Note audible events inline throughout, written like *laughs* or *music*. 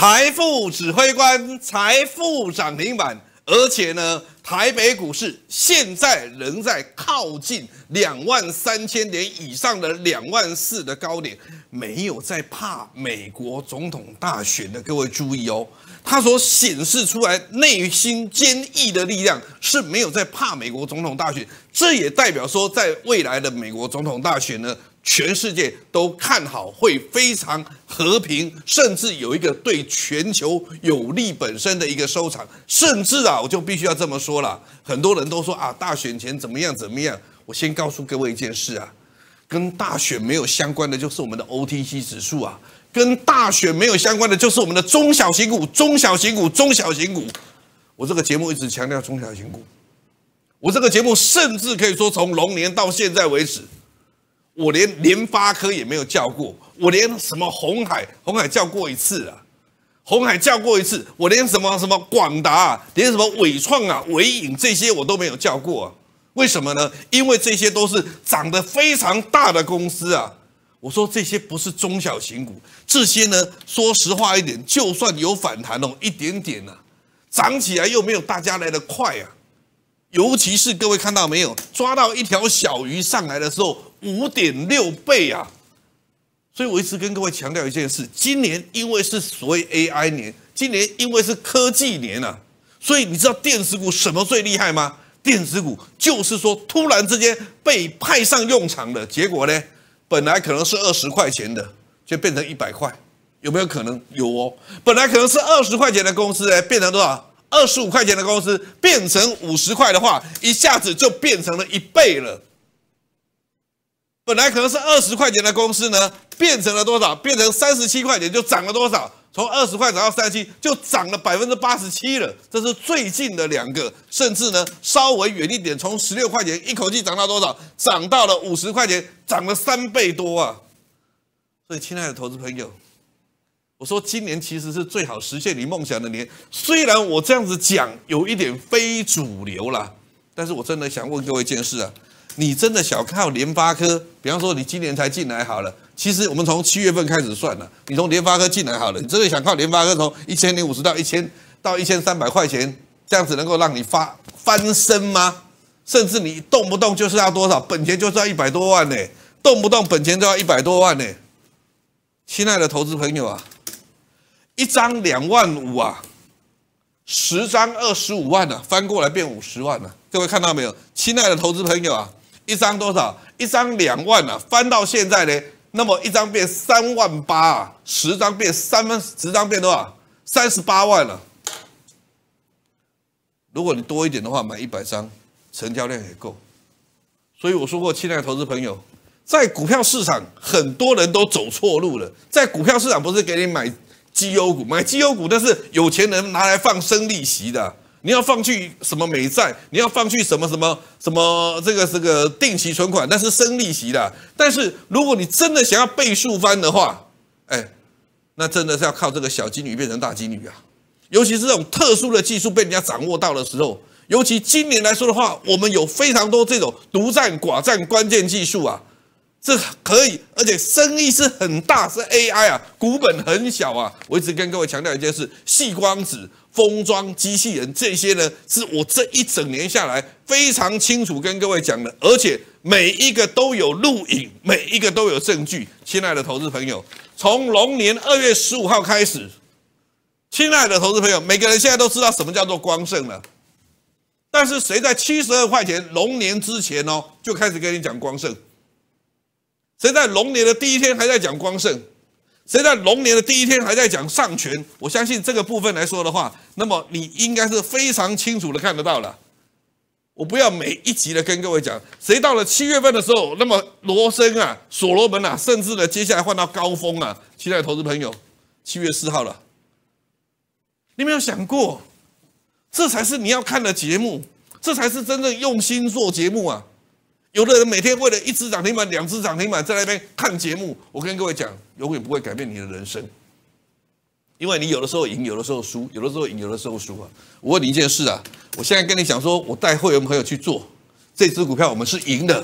财富指挥官，财富涨停板，而且呢，台北股市现在仍在靠近两万三千点以上的两万四的高点，没有在怕美国总统大选的各位注意哦，它所显示出来内心坚毅的力量是没有在怕美国总统大选，这也代表说在未来的美国总统大选呢。全世界都看好会非常和平，甚至有一个对全球有利本身的一个收场，甚至啊，我就必须要这么说了。很多人都说啊，大选前怎么样怎么样，我先告诉各位一件事啊，跟大选没有相关的就是我们的 O T C 指数啊，跟大选没有相关的就是我们的中小型股，中小型股，中小型股。我这个节目一直强调中小型股，我这个节目甚至可以说从龙年到现在为止。我连联发科也没有叫过，我连什么红海，红海叫过一次啊，红海叫过一次，我连什么什么广达，连什么伟创啊、伟影这些我都没有叫过，为什么呢？因为这些都是长得非常大的公司啊。我说这些不是中小型股，这些呢，说实话一点，就算有反弹哦，一点点呢，涨起来又没有大家来的快啊。尤其是各位看到没有，抓到一条小鱼上来的时候。五点六倍啊！所以我一直跟各位强调一件事：今年因为是所谓 AI 年，今年因为是科技年啊，所以你知道电子股什么最厉害吗？电子股就是说突然之间被派上用场的结果呢，本来可能是二十块钱的，就变成一百块，有没有可能？有哦！本来可能是二十块钱的公司哎，变成多少？二十五块钱的公司变成五十块的话，一下子就变成了一倍了。本来可能是二十块钱的公司呢，变成了多少？变成三十七块钱，就涨了多少？从二十块涨到三七，就涨了百分之八十七了。这是最近的两个，甚至呢稍微远一点，从十六块钱一口气涨到多少？涨到了五十块钱，涨了三倍多啊！所以，亲爱的投资朋友，我说今年其实是最好实现你梦想的年。虽然我这样子讲有一点非主流啦，但是我真的想问各位一件事啊。你真的想靠联发科？比方说，你今年才进来好了。其实我们从七月份开始算了，你从联发科进来好了。你真的想靠联发科从一千零五十到一千到一千三百块钱这样子能够让你发翻身吗？甚至你动不动就是要多少本钱，就是要一百多万呢？动不动本钱就要一百多万呢？亲爱的投资朋友啊，一张两万五啊，十张二十五万啊，翻过来变五十万了。各位看到没有？亲爱的投资朋友啊！一张多少？一张两万啊，翻到现在呢，那么一张变三万八，啊，十张变三万，十张变多少？三十八万了。如果你多一点的话，买一百张，成交量也够。所以我说过，亲爱的投资朋友，在股票市场，很多人都走错路了。在股票市场，不是给你买绩优股，买绩优股，但是有钱人拿来放生利息的。你要放弃什么美债？你要放弃什么什么什么？这个这个定期存款，那是生利息的。但是如果你真的想要倍数翻的话，哎，那真的是要靠这个小金鱼变成大金鱼啊！尤其是这种特殊的技术被人家掌握到的时候，尤其今年来说的话，我们有非常多这种独占寡占关键技术啊。这可以，而且生意是很大，是 AI 啊，股本很小啊。我一直跟各位强调一件事：，细光子封装机器人这些呢，是我这一整年下来非常清楚跟各位讲的，而且每一个都有录影，每一个都有证据。亲爱的投资朋友，从龙年二月十五号开始，亲爱的投资朋友，每个人现在都知道什么叫做光盛了。但是谁在七十二块钱龙年之前哦，就开始跟你讲光盛？谁在龙年的第一天还在讲光盛？谁在龙年的第一天还在讲上权？我相信这个部分来说的话，那么你应该是非常清楚的看得到了。我不要每一集的跟各位讲，谁到了七月份的时候，那么罗森啊、所罗门啊，甚至呢，接下来换到高峰啊，期待投资朋友，七月四号了，你没有想过？这才是你要看的节目，这才是真正用心做节目啊！有的人每天为了一只涨停板、两只涨停板在那边看节目，我跟各位讲，永远不会改变你的人生，因为你有的时候赢，有的时候输，有的时候赢，有的时候输啊。我问你一件事啊，我现在跟你讲，说我带会员朋友去做这只股票，我们是赢的。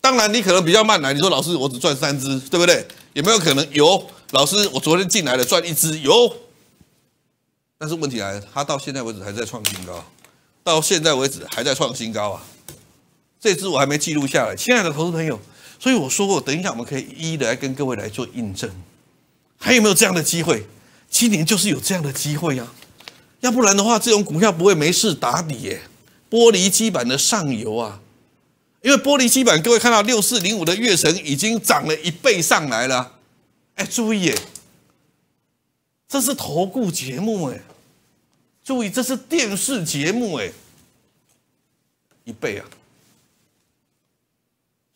当然，你可能比较慢来，你说老师，我只赚三只，对不对？有没有可能有？老师，我昨天进来了赚一只，有。但是问题来，了，它到现在为止还在创新高，到现在为止还在创新高啊。这支我还没记录下来，亲爱的投资朋友，所以我说过，等一下我们可以一一的来跟各位来做印证，还有没有这样的机会？今年就是有这样的机会啊，要不然的话，这种股票不会没事打底耶，玻璃基板的上游啊，因为玻璃基板，各位看到六四零五的月神已经涨了一倍上来了，哎，注意耶，这是投顾节目哎，注意这是电视节目哎，一倍啊。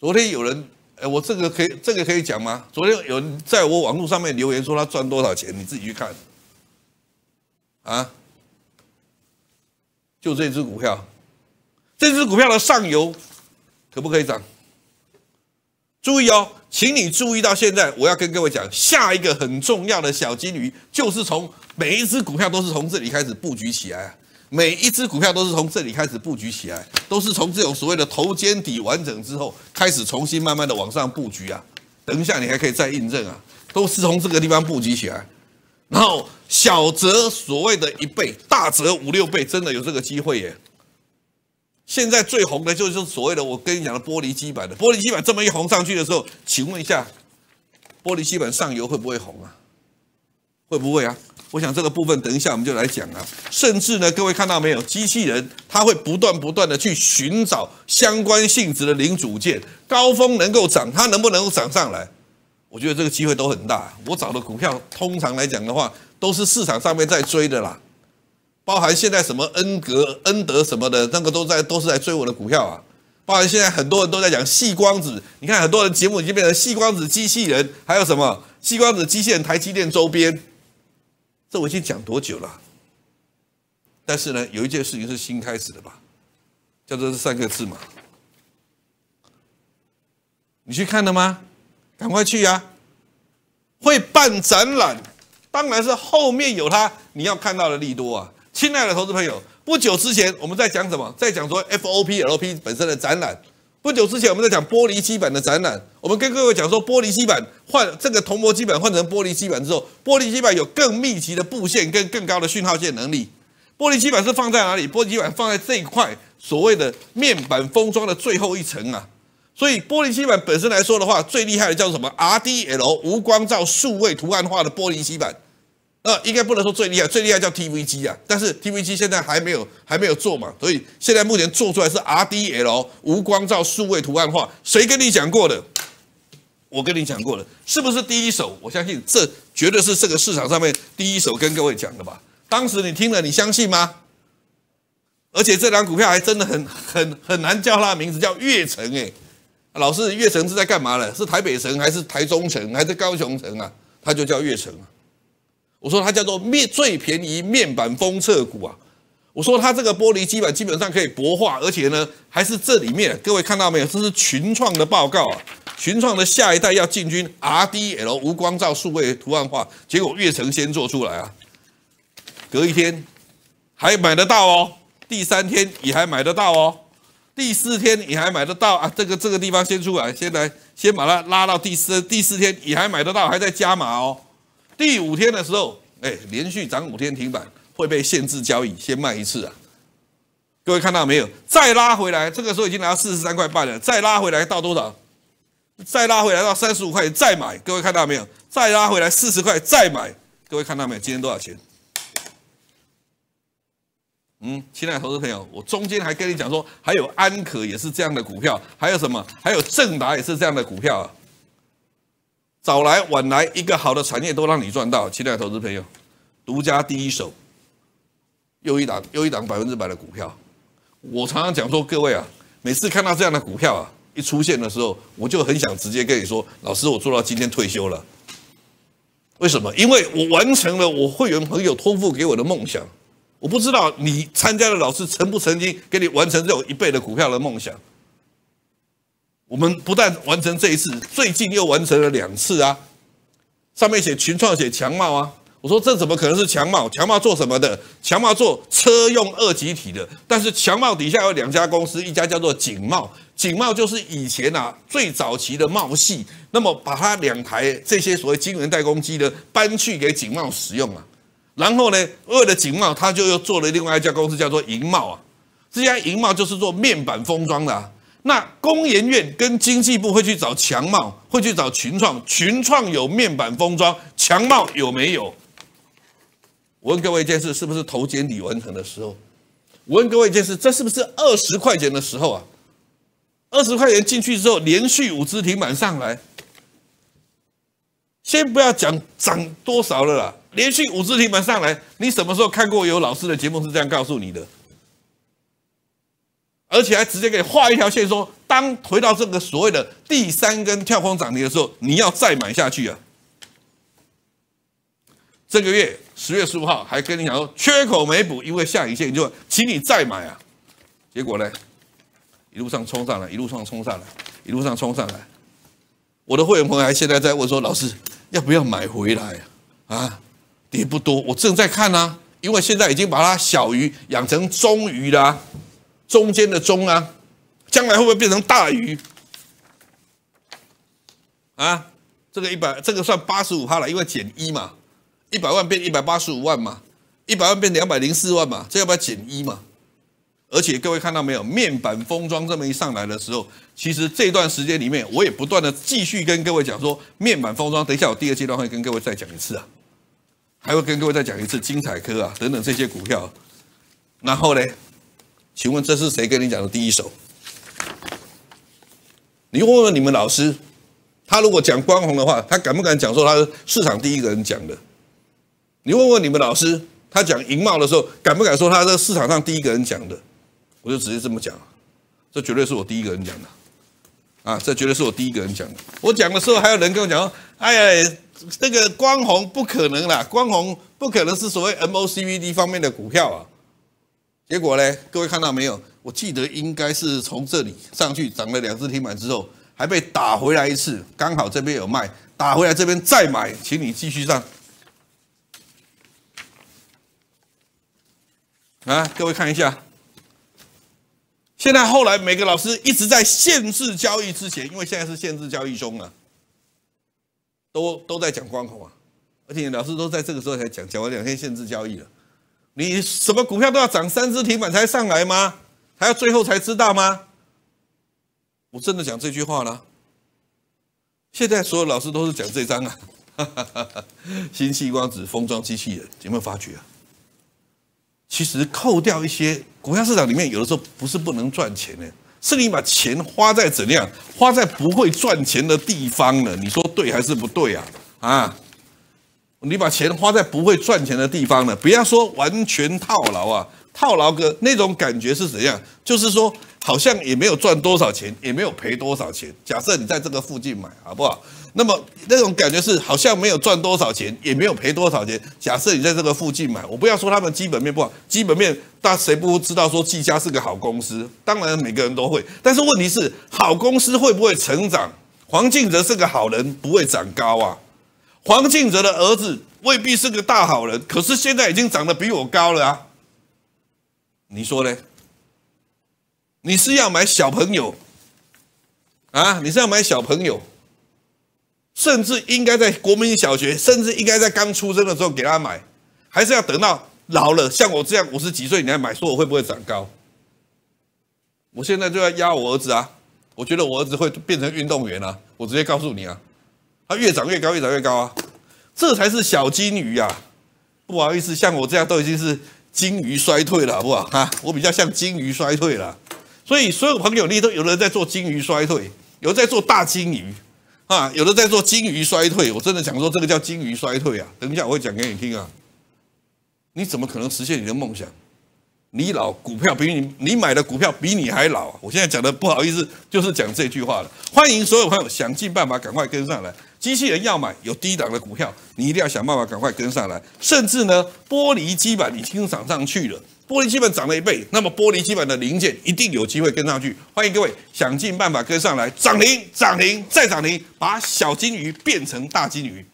昨天有人，哎，我这个可以，这个可以讲吗？昨天有人在我网络上面留言说他赚多少钱，你自己去看。啊，就这只股票，这只股票的上游可不可以涨？注意哦，请你注意到现在，我要跟各位讲，下一个很重要的小金鱼就是从每一只股票都是从这里开始布局起来。每一只股票都是从这里开始布局起来，都是从这种所谓的头肩底完整之后开始重新慢慢的往上布局啊。等一下你还可以再印证啊，都是从这个地方布局起来，然后小则所谓的一倍，大则五六倍，真的有这个机会耶。现在最红的就是所谓的我跟你讲的玻璃基板的玻璃基板，这么一红上去的时候，请问一下，玻璃基板上游会不会红啊？会不会啊？我想这个部分等一下我们就来讲啊。甚至呢，各位看到没有，机器人它会不断不断的去寻找相关性质的零组件，高峰能够涨，它能不能够涨上来？我觉得这个机会都很大。我找的股票通常来讲的话，都是市场上面在追的啦，包含现在什么恩格恩德什么的，那个都在都是在追我的股票啊。包含现在很多人都在讲细光子，你看很多人节目已经变成细光子机器人，还有什么细光子机器人台积电周边。这我已经讲多久了，但是呢，有一件事情是新开始的吧，叫做这三个字嘛，你去看了吗？赶快去呀！会办展览，当然是后面有他你要看到的利多啊，亲爱的投资朋友，不久之前我们在讲什么？在讲说 FOPLP 本身的展览。不久之前，我们在讲玻璃基板的展览。我们跟各位讲说，玻璃基板换这个铜箔基板换成玻璃基板之后，玻璃基板有更密集的布线，跟更高的讯号线能力。玻璃基板是放在哪里？玻璃基板放在这一块所谓的面板封装的最后一层啊。所以，玻璃基板本身来说的话，最厉害的叫什么？RDL 无光照数位图案化的玻璃基板。呃，应该不能说最厉害，最厉害叫 T V G 啊，但是 T V G 现在还没有还没有做嘛，所以现在目前做出来是 R D L 无光照数位图案化，谁跟你讲过的？我跟你讲过了，是不是第一手？我相信这绝对是这个市场上面第一手跟各位讲的吧。当时你听了，你相信吗？而且这张股票还真的很很很难叫它的名字，叫月城哎。老师，月城是在干嘛的？是台北城还是台中城还是高雄城啊？它就叫月城啊。我说它叫做面最便宜面板封测股啊！我说它这个玻璃基板基本上可以薄化，而且呢还是这里面各位看到没有？这是群创的报告啊，群创的下一代要进军 RDL 无光照数位图案化，结果月成先做出来啊！隔一天还买得到哦，第三天也还买得到哦，第四天也还买得到啊！这个这个地方先出来，先来先把它拉到第四第四天也还买得到，还在加码哦。第五天的时候，哎，连续涨五天停板会被限制交易，先卖一次啊！各位看到没有？再拉回来，这个时候已经拿到四十三块半了，再拉回来到多少？再拉回来到三十五块再买，各位看到没有？再拉回来四十块再买，各位看到没有？今天多少钱？嗯，亲爱的投资朋友，我中间还跟你讲说，还有安可也是这样的股票，还有什么？还有正达也是这样的股票啊！早来晚来，一个好的产业都让你赚到，亲爱的投资朋友，独家第一手，又一档又一档百分之百的股票。我常常讲说，各位啊，每次看到这样的股票啊，一出现的时候，我就很想直接跟你说，老师，我做到今天退休了。为什么？因为我完成了我会员朋友托付给我的梦想。我不知道你参加的老师曾不曾经给你完成这种一倍的股票的梦想？我们不但完成这一次，最近又完成了两次啊！上面写群创写强茂啊，我说这怎么可能是强茂？强茂做什么的？强茂做车用二级体的。但是强茂底下有两家公司，一家叫做景茂，景茂就是以前呐最早期的茂系。那么把它两台这些所谓晶圆代工机的搬去给景茂使用啊。然后呢，为了景茂，他就又做了另外一家公司叫做银茂啊。这家银茂就是做面板封装的。啊。那工研院跟经济部会去找强茂，会去找群创。群创有面板封装，强茂有没有？我问各位一件事，是不是头简底完成的时候？我问各位一件事，这是不是二十块钱的时候啊？二十块钱进去之后，连续五只停板上来，先不要讲涨多少了啦，连续五只停板上来，你什么时候看过有老师的节目是这样告诉你的？而且还直接给你画一条线，说当回到这个所谓的第三根跳空涨停的时候，你要再买下去啊。这个月十月十五号还跟你讲说缺口没补，因为下影线，就说请你再买啊。结果呢，一路上冲上来，一路上冲上来，一路上冲上来。我的会员朋友还现在在问说，老师要不要买回来啊？啊，跌不多，我正在看啊，因为现在已经把它小鱼养成中鱼了。中间的中啊，将来会不会变成大于？啊，这个一百这个算八十五趴了，因为减一嘛，一百万变一百八十五万嘛，一百万变两百零四万嘛，这要不要减一嘛？而且各位看到没有，面板封装这么一上来的时候，其实这段时间里面我也不断的继续跟各位讲说，面板封装，等一下我第二阶段会跟各位再讲一次啊，还会跟各位再讲一次，精彩科啊等等这些股票，然后呢？请问这是谁跟你讲的第一手？你问问你们老师，他如果讲光红的话，他敢不敢讲说他是市场第一个人讲的？你问问你们老师，他讲银贸的时候，敢不敢说他是市场上第一个人讲的？我就直接这么讲，这绝对是我第一个人讲的。啊，这绝对是我第一个人讲的。我讲的时候还有人跟我讲，哎呀，这个光红不可能啦，光红不可能是所谓 MOCVD 方面的股票啊。结果呢？各位看到没有？我记得应该是从这里上去涨了两只停板之后，还被打回来一次。刚好这边有卖，打回来这边再买，请你继续上。啊，各位看一下，现在后来每个老师一直在限制交易之前，因为现在是限制交易中啊，都都在讲关口啊，而且老师都在这个时候才讲，讲完两天限制交易了。你什么股票都要涨三只停板才上来吗？还要最后才知道吗？我真的讲这句话了。现在所有老师都是讲这张啊，*laughs* 新西光子封装机器人有没有发觉啊？其实扣掉一些股票市场里面，有的时候不是不能赚钱的，是你把钱花在怎样，花在不会赚钱的地方了。你说对还是不对啊？啊？你把钱花在不会赚钱的地方了，不要说完全套牢啊，套牢个那种感觉是怎样？就是说，好像也没有赚多少钱，也没有赔多少钱。假设你在这个附近买，好不好？那么那种感觉是好像没有赚多少钱，也没有赔多少钱。假设你在这个附近买，我不要说他们基本面不好，基本面大谁不知道说技嘉是个好公司？当然每个人都会，但是问题是好公司会不会成长？黄敬哲是个好人，不会长高啊。黄敬泽的儿子未必是个大好人，可是现在已经长得比我高了啊！你说呢？你是要买小朋友啊？你是要买小朋友？甚至应该在国民小学，甚至应该在刚出生的时候给他买，还是要等到老了，像我这样五十几岁你来买，说我会不会长高？我现在就要压我儿子啊！我觉得我儿子会变成运动员啊！我直接告诉你啊！它越长越高，越长越高啊！这才是小金鱼呀。不好意思，像我这样都已经是金鱼衰退了，好不好哈，我比较像金鱼衰退了。所以，所有朋友，你都有人在做金鱼衰退，有在做大金鱼，啊，有的在做金鱼衰退。我真的想说，这个叫金鱼衰退啊！等一下我会讲给你听啊。你怎么可能实现你的梦想？你老股票比你你买的股票比你还老。我现在讲的不好意思，就是讲这句话了。欢迎所有朋友，想尽办法赶快跟上来。机器人要买有低档的股票，你一定要想办法赶快跟上来。甚至呢，玻璃基板已经涨上去了，玻璃基板涨了一倍，那么玻璃基板的零件一定有机会跟上去。欢迎各位想尽办法跟上来，涨停、涨停再涨停，把小金鱼变成大金鱼。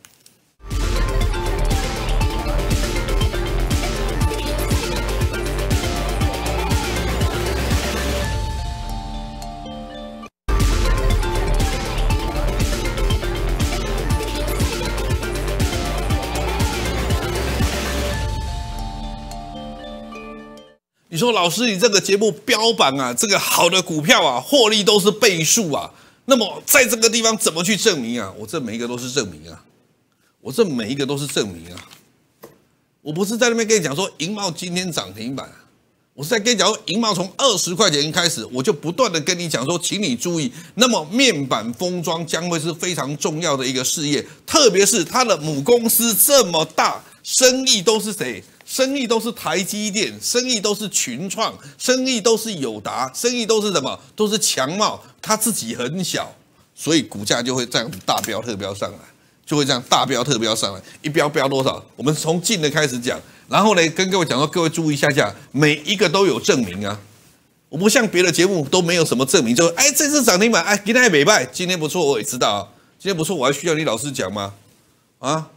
老师，你这个节目标榜啊，这个好的股票啊，获利都是倍数啊。那么在这个地方怎么去证明啊？我这每一个都是证明啊，我这每一个都是证明啊。我不是在那边跟你讲说银茂今天涨停板，我是在跟你讲说银茂从二十块钱开始，我就不断的跟你讲说，请你注意，那么面板封装将会是非常重要的一个事业，特别是它的母公司这么大，生意都是谁？生意都是台积电，生意都是群创，生意都是友达，生意都是什么？都是强茂。他自己很小，所以股价就会这样大飙特飙上来，就会这样大飙特飙上来。一飙飙多少？我们从近的开始讲，然后呢，跟各位讲说，各位注意一下下，每一个都有证明啊。我不像别的节目都没有什么证明，就哎这次涨停板哎今天尾盘今天不错我也知道啊，今天不错我还需要你老师讲吗？啊？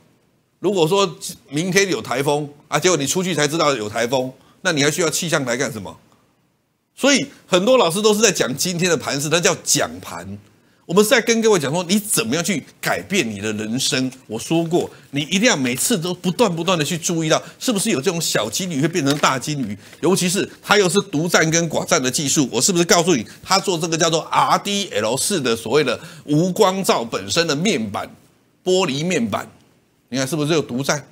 如果说明天有台风啊，结果你出去才知道有台风，那你还需要气象台干什么？所以很多老师都是在讲今天的盘势，他叫讲盘。我们在跟各位讲说，你怎么样去改变你的人生？我说过，你一定要每次都不断不断的去注意到，是不是有这种小金鱼会变成大金鱼？尤其是它又是独占跟寡占的技术，我是不是告诉你，他做这个叫做 RDL 式的所谓的无光照本身的面板玻璃面板？你看是不是有独占？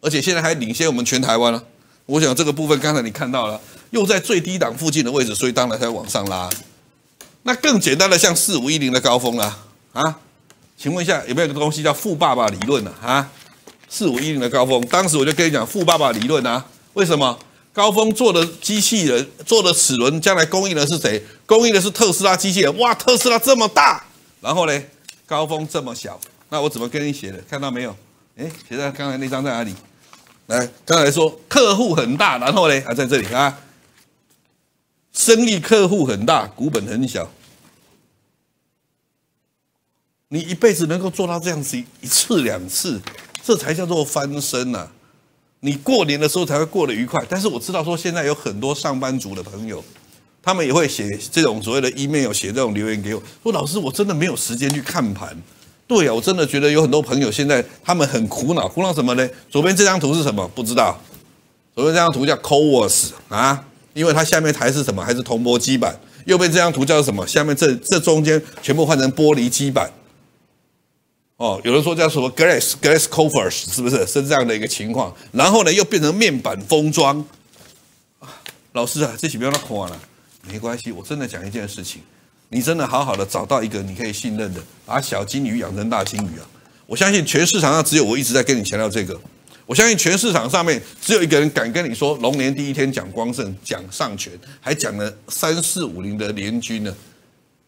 而且现在还领先我们全台湾了。我想这个部分刚才你看到了，又在最低档附近的位置，所以当然才往上拉。那更简单的，像四五一零的高峰了啊？请问一下，有没有个东西叫富爸爸理论呢？啊，四五一零的高峰，当时我就跟你讲富爸爸理论啊。为什么高峰做的机器人做的齿轮，将来供应的是谁？供应的是特斯拉机器人。哇，特斯拉这么大，然后呢，高峰这么小，那我怎么跟你写的？看到没有？哎，写在？刚才那张在哪里？来，刚才说客户很大，然后呢？啊，在这里啊。生意客户很大，股本很小。你一辈子能够做到这样子一次两次，这才叫做翻身呐。你过年的时候才会过得愉快。但是我知道说，现在有很多上班族的朋友，他们也会写这种所谓的 email，写这种留言给我说：“老师，我真的没有时间去看盘。”对啊，我真的觉得有很多朋友现在他们很苦恼，苦恼什么呢？左边这张图是什么？不知道。左边这张图叫 covers 啊，因为它下面台是什么？还是铜箔基板？右边这张图叫什么？下面这这中间全部换成玻璃基板。哦，有人说叫什么 glass glass covers，是不是是这样的一个情况？然后呢，又变成面板封装。老师啊，这几边都苦了，没关系，我真的讲一件事情。你真的好好的找到一个你可以信任的，把小金鱼养成大金鱼啊！我相信全市场上只有我一直在跟你强调这个，我相信全市场上面只有一个人敢跟你说龙年第一天讲光盛讲上权，还讲了三四五零的联军呢。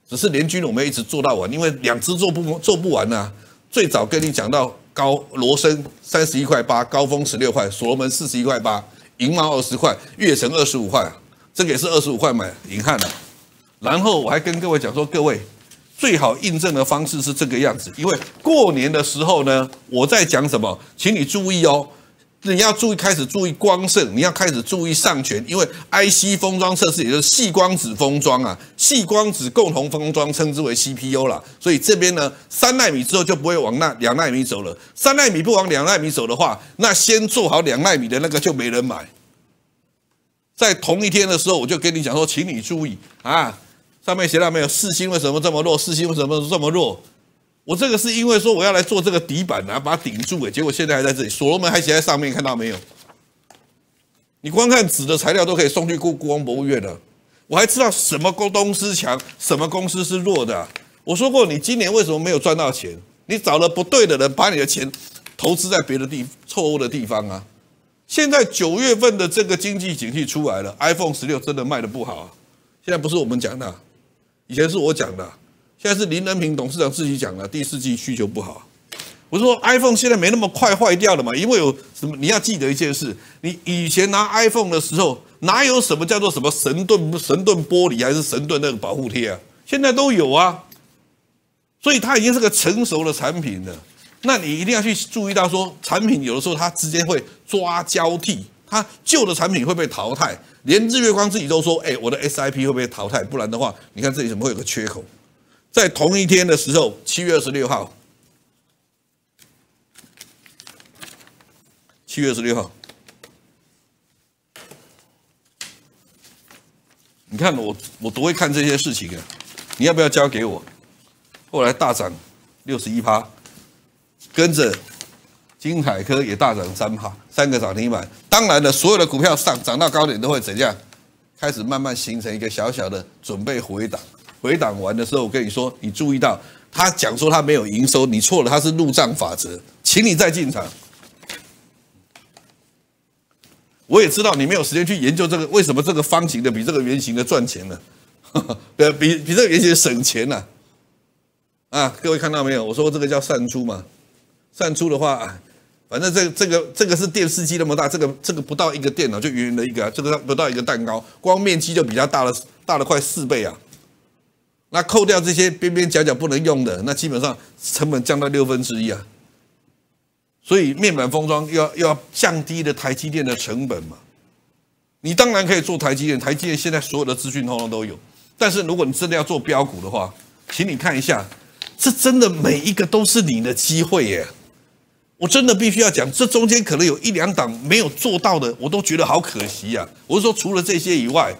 只是联军我们一直做到完，因为两只做不做不完呐。最早跟你讲到高罗森三十一块八，高峰十六块，所罗门四十一块八，银毛二十块，月神二十五块，这个也是二十五块买银汉的。然后我还跟各位讲说，各位最好印证的方式是这个样子，因为过年的时候呢，我在讲什么，请你注意哦，你要注意开始注意光盛，你要开始注意上全，因为 IC 封装测试也就是细光子封装啊，细光子共同封装称之为 CPU 啦。所以这边呢，三纳米之后就不会往那两纳米走了，三纳米不往两纳米走的话，那先做好两纳米的那个就没人买。在同一天的时候，我就跟你讲说，请你注意啊。上面写到没有四星为什么这么弱？四星为什么这么弱？我这个是因为说我要来做这个底板啊，把它顶住诶，结果现在还在这里。所罗门还写在上面，看到没有？你光看纸的材料都可以送去故故宫博物院了。我还知道什么公公司强，什么公司是弱的。我说过，你今年为什么没有赚到钱？你找了不对的人，把你的钱投资在别的地错误的地方啊。现在九月份的这个经济景气出来了，iPhone 十六真的卖的不好啊。现在不是我们讲的。以前是我讲的，现在是林仁平董事长自己讲的，第四季需求不好，我说 iPhone 现在没那么快坏掉了嘛？因为有什么你要记得一件事，你以前拿 iPhone 的时候哪有什么叫做什么神盾神盾玻璃还是神盾那个保护贴啊？现在都有啊，所以它已经是个成熟的产品了。那你一定要去注意到，说产品有的时候它直接会抓交替。它旧的产品会被淘汰，连日月光自己都说：“哎，我的 SIP 会被淘汰，不然的话，你看这里怎么会有个缺口？”在同一天的时候，七月二十六号，七月十六号，你看我我多会看这些事情啊？你要不要交给我？后来大涨六十一趴，跟着。金海科也大涨三趴，三个涨停板。当然了，所有的股票上涨到高点都会怎样？开始慢慢形成一个小小的准备回档。回档完的时候，我跟你说，你注意到他讲说他没有营收，你错了，他是入账法则，请你再进场。我也知道你没有时间去研究这个，为什么这个方形的比这个圆形的赚钱呢？哈 *laughs* 对，比比这个圆形省钱啊？啊，各位看到没有？我说这个叫散出嘛，散出的话。反正这这个这个是电视机那么大，这个这个不到一个电脑就圆了一个，这个不到一个蛋糕，光面积就比它大了，大了快四倍啊。那扣掉这些边边角角不能用的，那基本上成本降到六分之一啊。所以面板封装要要降低的台积电的成本嘛？你当然可以做台积电，台积电现在所有的资讯通通都有。但是如果你真的要做标股的话，请你看一下，这真的每一个都是你的机会耶。我真的必须要讲，这中间可能有一两档没有做到的，我都觉得好可惜啊！我是说，除了这些以外，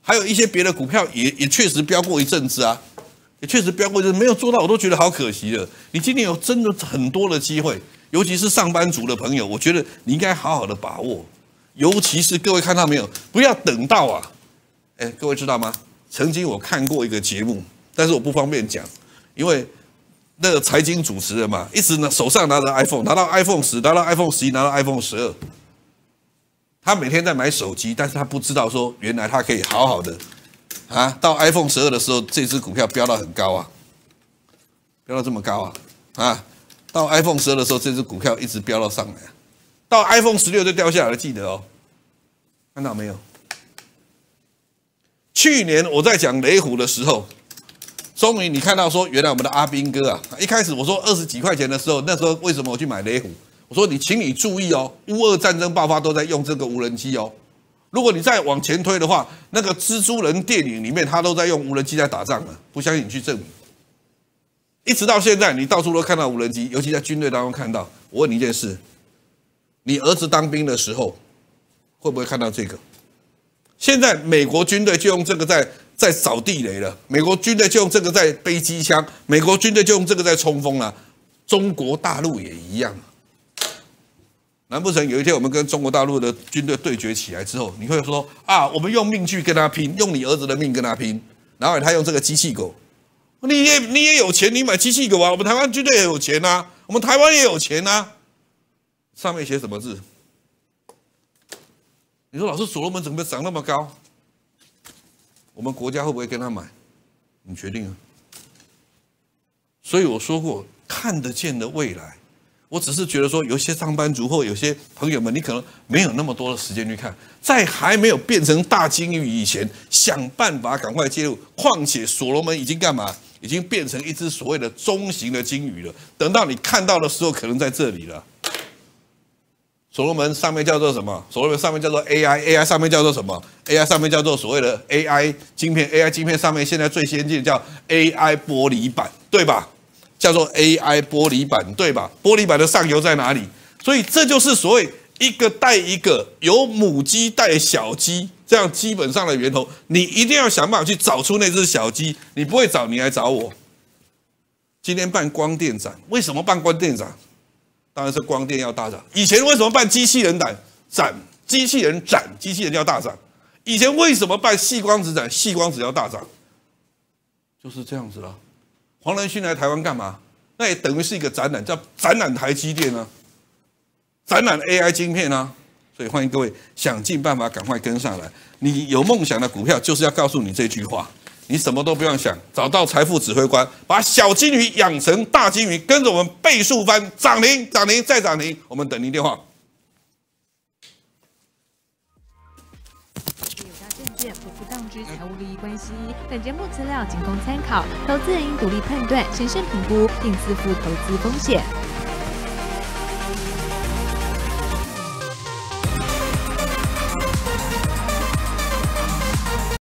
还有一些别的股票也也确实飙过一阵子啊，也确实飙过一阵，没有做到，我都觉得好可惜了。你今年有真的很多的机会，尤其是上班族的朋友，我觉得你应该好好的把握。尤其是各位看到没有，不要等到啊！哎，各位知道吗？曾经我看过一个节目，但是我不方便讲，因为。那个财经主持人嘛，一直拿手上拿着 iPhone，拿到 iPhone 十，拿到 iPhone 十一，拿到 iPhone 十二，他每天在买手机，但是他不知道说原来他可以好好的啊，到 iPhone 十二的时候，这只股票飙到很高啊，飙到这么高啊啊，到 iPhone 十二的时候，这只股票一直飙到上来，到 iPhone 十六就掉下来，记得哦，看到没有？去年我在讲雷虎的时候。终于，你看到说，原来我们的阿兵哥啊，一开始我说二十几块钱的时候，那时候为什么我去买雷虎？我说你请你注意哦，乌俄战争爆发都在用这个无人机哦。如果你再往前推的话，那个蜘蛛人电影里面他都在用无人机在打仗了，不相信你去证明。一直到现在，你到处都看到无人机，尤其在军队当中看到。我问你一件事，你儿子当兵的时候会不会看到这个？现在美国军队就用这个在。在扫地雷了，美国军队就用这个在背机枪，美国军队就用这个在冲锋了。中国大陆也一样，难不成有一天我们跟中国大陆的军队对决起来之后，你会说啊，我们用命去跟他拼，用你儿子的命跟他拼，然后他用这个机器狗，你也你也有钱，你买机器狗啊？我们台湾军队也有钱啊，我们台湾也有钱啊。上面写什么字？你说老师所罗门怎么长那么高？我们国家会不会跟他买？你决定啊！所以我说过，看得见的未来，我只是觉得说，有些上班族或有些朋友们，你可能没有那么多的时间去看，在还没有变成大金鱼以前，想办法赶快介入。况且所罗门已经干嘛？已经变成一只所谓的中型的金鱼了。等到你看到的时候，可能在这里了。所罗门上面叫做什么？所罗门上面叫做 AI，AI 上面叫做什么？AI 上面叫做所谓的 AI 晶片，AI 晶片上面现在最先进的叫 AI 玻璃板，对吧？叫做 AI 玻璃板，对吧？玻璃板的上游在哪里？所以这就是所谓一个带一个，有母鸡带小鸡，这样基本上的源头，你一定要想办法去找出那只小鸡。你不会找，你来找我。今天办光电展，为什么办光电展？当然是光电要大涨。以前为什么办机器人展？展机器人展，机器人要大涨。以前为什么办细光子展？细光子要大涨，就是这样子了。黄仁勋来台湾干嘛？那也等于是一个展览，叫展览台积电啊，展览 AI 晶片啊。所以欢迎各位想尽办法赶快跟上来。你有梦想的股票就是要告诉你这句话。你什么都不用想，找到财富指挥官，把小金鱼养成大金鱼，跟着我们倍数翻，涨停，涨停，再涨停。我们等您电话。有价证券不负当之财务利益关系，本节目资料仅供参考，投资人应独立判断，审慎评估，并自负投资风险。